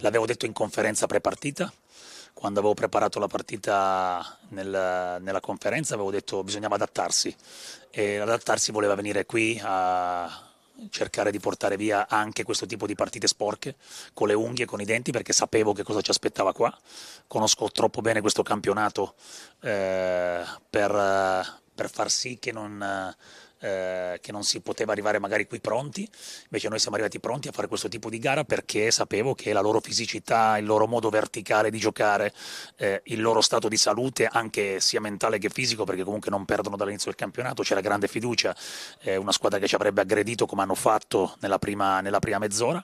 L'avevo detto in conferenza pre-partita, quando avevo preparato la partita nel, nella conferenza avevo detto che bisognava adattarsi e adattarsi voleva venire qui a cercare di portare via anche questo tipo di partite sporche con le unghie, con i denti perché sapevo che cosa ci aspettava qua, conosco troppo bene questo campionato eh, per, per, far sì che non eh, che non si poteva arrivare magari qui pronti, invece noi siamo arrivati pronti a fare questo tipo di gara perché sapevo che la loro fisicità, il loro modo verticale di giocare, eh, il loro stato di salute anche sia mentale che fisico perché comunque non perdono dall'inizio del campionato, c'era grande fiducia, eh, una squadra che ci avrebbe aggredito come hanno fatto nella prima, nella prima mezz'ora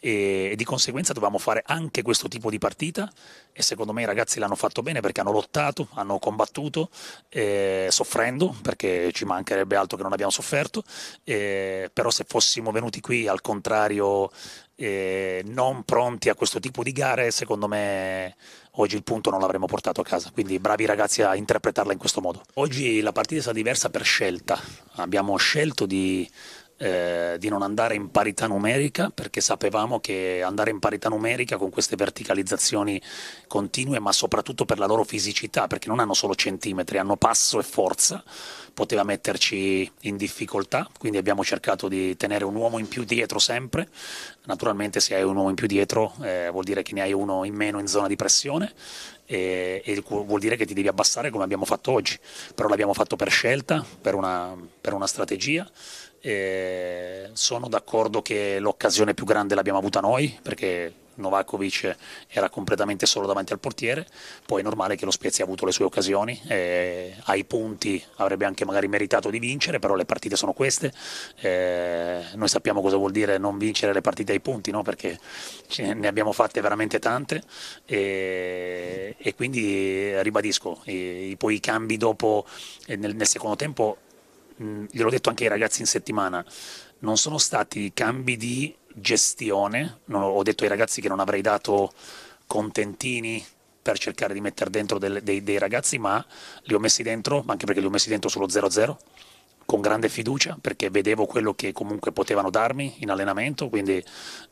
e, e di conseguenza dovevamo fare anche questo tipo di partita e secondo me i ragazzi l'hanno fatto bene perché hanno lottato, hanno combattuto, eh, soffrendo perché ci mancherebbe altro che non non abbiamo sofferto, eh, però se fossimo venuti qui al contrario eh, non pronti a questo tipo di gare, secondo me oggi il punto non l'avremmo portato a casa. Quindi bravi ragazzi a interpretarla in questo modo. Oggi la partita è stata diversa per scelta. Abbiamo scelto di, eh, di, non andare in parità numerica perché sapevamo che andare in parità numerica con queste verticalizzazioni continue, ma soprattutto per la loro fisicità, perché non hanno solo centimetri, hanno passo e forza poteva metterci in difficoltà, quindi abbiamo cercato di tenere un uomo in più dietro sempre. Naturalmente se hai un uomo in più dietro eh, vuol dire che ne hai uno in meno in zona di pressione e, e, vuol dire che ti devi abbassare come abbiamo fatto oggi, però l'abbiamo fatto per scelta, per una, per una strategia. E sono d'accordo che l'occasione più grande l'abbiamo avuta noi perché Novakovic era completamente solo davanti al portiere, poi è normale che lo Spezia ha avuto le sue occasioni, eh, ai punti avrebbe anche magari meritato di vincere, però le partite sono queste, eh, noi sappiamo cosa vuol dire non vincere le partite ai punti, no? perché ne abbiamo fatte veramente tante e, e quindi eh, ribadisco, e, poi i cambi dopo eh, nel, nel secondo tempo, mh, mm, gliel'ho detto anche ai ragazzi in settimana, non sono stati cambi di gestione. Non ho detto ai ragazzi che non avrei dato contentini per cercare di mettere dentro dei, dei, dei ragazzi, ma li ho messi dentro, anche perché li ho messi dentro solo 0-0 con grande fiducia perché vedevo quello che comunque potevano darmi in allenamento, quindi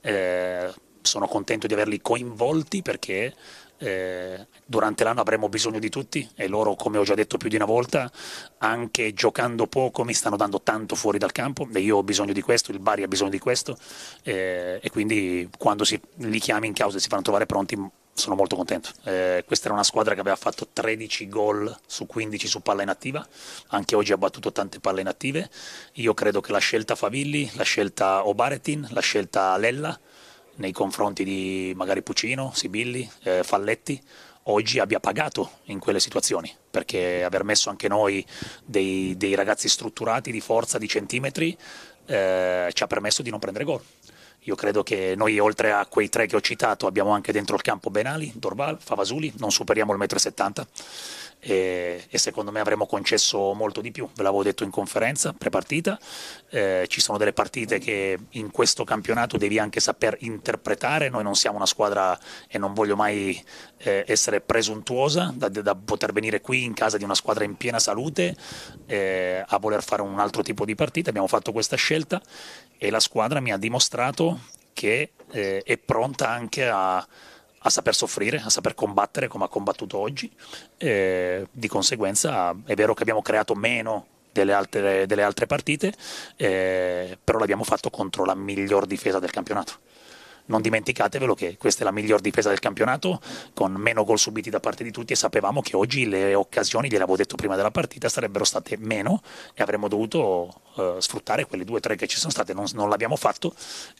eh, sono contento di averli coinvolti perché eh, durante l'anno avremo bisogno di tutti e loro, come ho già detto più di una volta, anche giocando poco mi stanno dando tanto fuori dal campo e io ho bisogno di questo, il Bari ha bisogno di questo eh, e quindi quando si, li chiami in causa e si fanno trovare pronti sono molto contento. Eh, questa era una squadra che aveva fatto 13 gol su 15 su palla inattiva, anche oggi ha battuto tante palle inattive. Io credo che la scelta Favilli, la scelta Obaretin, la scelta Lella nei confronti di magari Puccino, Sibilli, eh, Falletti, oggi abbia pagato in quelle situazioni, perché aver messo anche noi dei, dei ragazzi strutturati di forza, di centimetri, eh, ci ha permesso di non prendere gol. Io credo che noi oltre a quei tre che ho citato abbiamo anche dentro il campo Benali, Dorval, Favasuli, non superiamo il 1,70 m e, e, secondo me avremmo concesso molto di più, ve l'avevo detto in conferenza prepartita, eh, ci sono delle partite che in questo campionato devi anche saper interpretare, noi non siamo una squadra e non voglio mai eh, essere presuntuosa da, da, poter venire qui in casa di una squadra in piena salute eh, a voler fare un altro tipo di partita, abbiamo fatto questa scelta e la squadra mi ha dimostrato che eh, è pronta anche a a saper soffrire, a saper combattere come ha combattuto oggi. Eh, di conseguenza è vero che abbiamo creato meno delle altre, delle altre partite, eh, però l'abbiamo fatto contro la miglior difesa del campionato. Non dimenticatevelo che questa è la miglior difesa del campionato, con meno gol subiti da parte di tutti e sapevamo che oggi le occasioni, gliel'avevo detto prima della partita, sarebbero state meno e avremmo dovuto eh, sfruttare quelle due o tre che ci sono state. Non, non l'abbiamo fatto,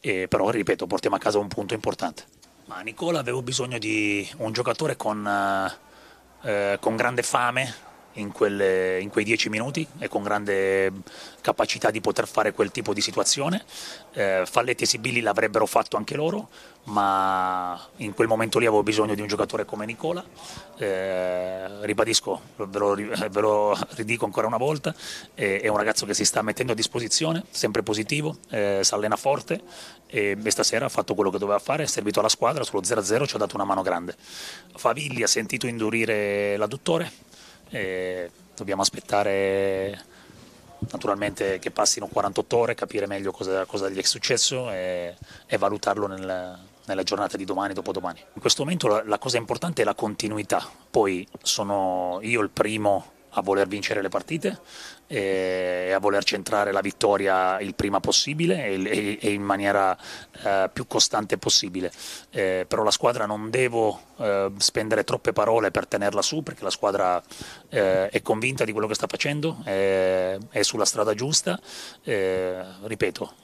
eh, però ripeto, portiamo a casa un punto importante. Ma a Nicola avevo bisogno di un giocatore con, eh, eh con grande fame, in, quelle, in, quei dieci minuti e con grande capacità di poter fare quel tipo di situazione. Eh, Falletti e Sibilli l'avrebbero fatto anche loro, ma in quel momento lì avevo bisogno di un giocatore come Nicola. Eh, ribadisco, ve lo, eh, ve lo, ridico ancora una volta, eh, è un ragazzo che si sta mettendo a disposizione, sempre positivo, eh, si allena forte e, e stasera ha fatto quello che doveva fare, è servito alla squadra, sullo 0-0 ci ha dato una mano grande. Favilli ha sentito indurire l'adduttore, e dobbiamo aspettare naturalmente che passino 48 ore, capire meglio cosa, cosa gli è successo e, e valutarlo nel, nella giornata di domani, dopodomani. In questo momento la, la cosa importante è la continuità, poi sono io il primo a voler vincere le partite eh, e a voler centrare la vittoria il prima possibile e, in maniera eh, più costante possibile. Eh, però la squadra non devo eh, spendere troppe parole per tenerla su perché la squadra è convinta di quello che sta facendo, è, sulla strada giusta. ripeto,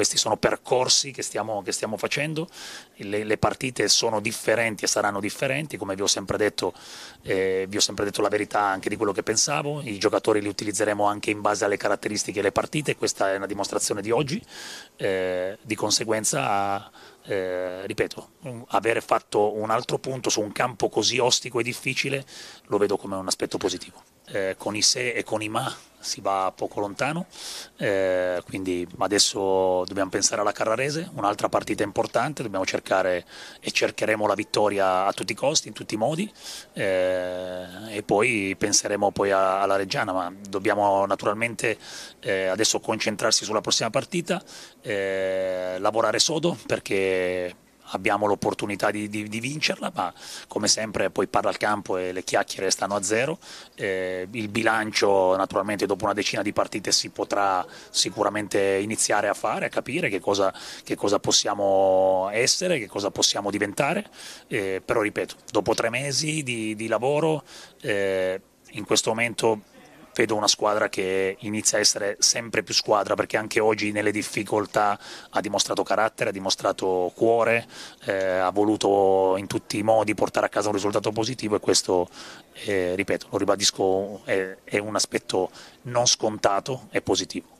questi sono percorsi che stiamo, che stiamo facendo, le, le, partite sono differenti e saranno differenti, come vi ho, sempre detto, eh, vi ho sempre detto la verità anche di quello che pensavo, i giocatori li utilizzeremo anche in base alle caratteristiche delle partite, questa è una dimostrazione di oggi, eh, di conseguenza... Eh, ripeto, avere fatto un altro punto su un campo così ostico e difficile lo vedo come un aspetto positivo eh, con i se e con i ma si va poco lontano, eh, quindi adesso dobbiamo pensare alla Carrarese, un'altra partita importante, dobbiamo cercare e cercheremo la vittoria a tutti i costi, in tutti i modi eh, e poi penseremo poi a, alla Reggiana, ma dobbiamo naturalmente eh, adesso concentrarsi sulla prossima partita, eh, lavorare sodo perché abbiamo l'opportunità di, di, di, vincerla, ma come sempre poi parla il campo e le chiacchiere stanno a zero. Eh, il bilancio naturalmente dopo una decina di partite si potrà sicuramente iniziare a fare, a capire che cosa, che cosa possiamo essere, che cosa possiamo diventare, eh, però ripeto, dopo tre mesi di, di lavoro eh, in questo momento vedo una squadra che inizia a essere sempre più squadra perché anche oggi nelle difficoltà ha dimostrato carattere, ha dimostrato cuore, eh, ha voluto in tutti i modi portare a casa un risultato positivo e questo, eh, ripeto, lo ribadisco, è, è un aspetto non scontato e positivo.